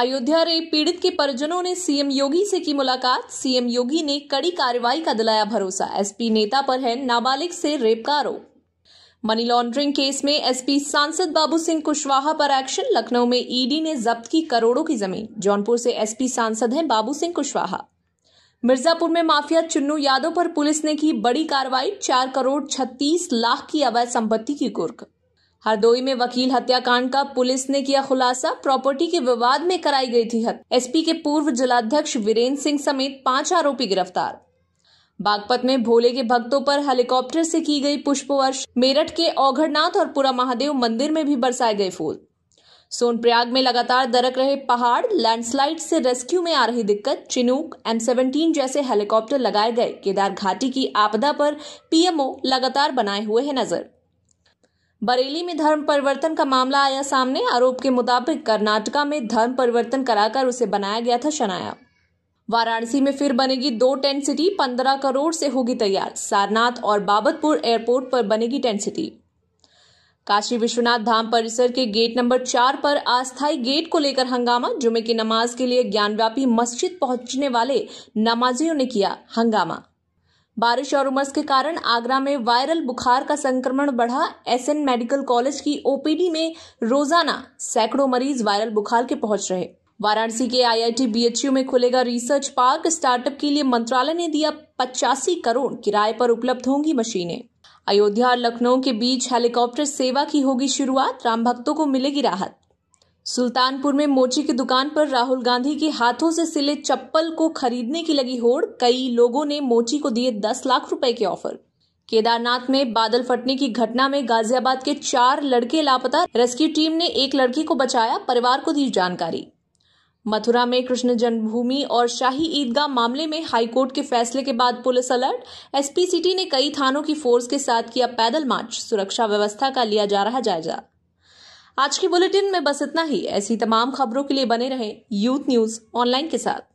Ayodhya rape पीड़ित के परिजनों ने सीएम योगी से की मुलाकात सीएम योगी ने कड़ी कार्रवाई का दिलाया भरोसा एसपी नेता पर है नाबालिग से रेप का आरोप मनी लॉन्ड्रिंग केस में एसपी सांसद बाबू सिंह कुशवाहा पर एक्शन लखनऊ में ईडी ने जब्त की करोड़ों की जमीन जौनपुर से एसपी सांसद हैं बाबू सिंह कुशवाहा मिर्जापुर में माफिया चुन्नू यादव पर पुलिस ने की बड़ी कार्रवाई चार करोड़ छत्तीस लाख की अवैध संपत्ति की कुर्क हरदोई में वकील हत्याकांड का पुलिस ने किया खुलासा प्रॉपर्टी के विवाद में कराई गई थी हत्या एसपी के पूर्व जिलाध्यक्ष वीरेंद्र सिंह समेत पांच आरोपी गिरफ्तार बागपत में भोले के भक्तों पर हेलीकॉप्टर से की गई पुष्पवर्ष मेरठ के औघड़नाथ और पुरा महादेव मंदिर में भी बरसाए गए फूल सोनप्रयाग में लगातार दरक रहे पहाड़ लैंडस्लाइड से रेस्क्यू में आ रही दिक्कत चिनूक एम सेवनटीन जैसे हेलीकॉप्टर लगाए गए केदार घाटी की आपदा पर पीएमओ लगातार बनाए हुए है नजर बरेली में धर्म परिवर्तन का मामला आया सामने आरोप के मुताबिक कर्नाटका में धर्म परिवर्तन कराकर उसे बनाया गया था शनाया वाराणसी में फिर बनेगी दो टेंट सिटी पंद्रह करोड़ से होगी तैयार सारनाथ और बाबतपुर एयरपोर्ट पर बनेगी टेंट सिटी काशी विश्वनाथ धाम परिसर के गेट नंबर चार पर अस्थायी गेट को लेकर हंगामा जुमे की नमाज के लिए ज्ञानव्यापी मस्जिद पहुंचने वाले नमाजियों ने किया हंगामा बारिश और उमस के कारण आगरा में वायरल बुखार का संक्रमण बढ़ा एसएन मेडिकल कॉलेज की ओपीडी में रोजाना सैकड़ों मरीज वायरल बुखार के पहुंच रहे वाराणसी के आईआईटी बीएचयू में खुलेगा रिसर्च पार्क स्टार्टअप के लिए मंत्रालय ने दिया पचासी करोड़ किराए पर उपलब्ध होंगी मशीनें अयोध्या और लखनऊ के बीच हेलीकॉप्टर सेवा की होगी शुरुआत राम भक्तों को मिलेगी राहत सुल्तानपुर में मोची की दुकान पर राहुल गांधी के हाथों से सिले चप्पल को खरीदने की लगी होड़ कई लोगों ने मोची को दिए दस लाख रुपए के ऑफर केदारनाथ में बादल फटने की घटना में गाजियाबाद के चार लड़के लापता रेस्क्यू टीम ने एक लड़की को बचाया परिवार को दी जानकारी मथुरा में कृष्ण जन्मभूमि और शाही ईदगाह मामले में हाईकोर्ट के फैसले के बाद पुलिस अलर्ट एसपी सिटी ने कई थानों की फोर्स के साथ किया पैदल मार्च सुरक्षा व्यवस्था का लिया जा रहा जायजा आज के बुलेटिन में बस इतना ही ऐसी तमाम खबरों के लिए बने रहें यूथ न्यूज ऑनलाइन के साथ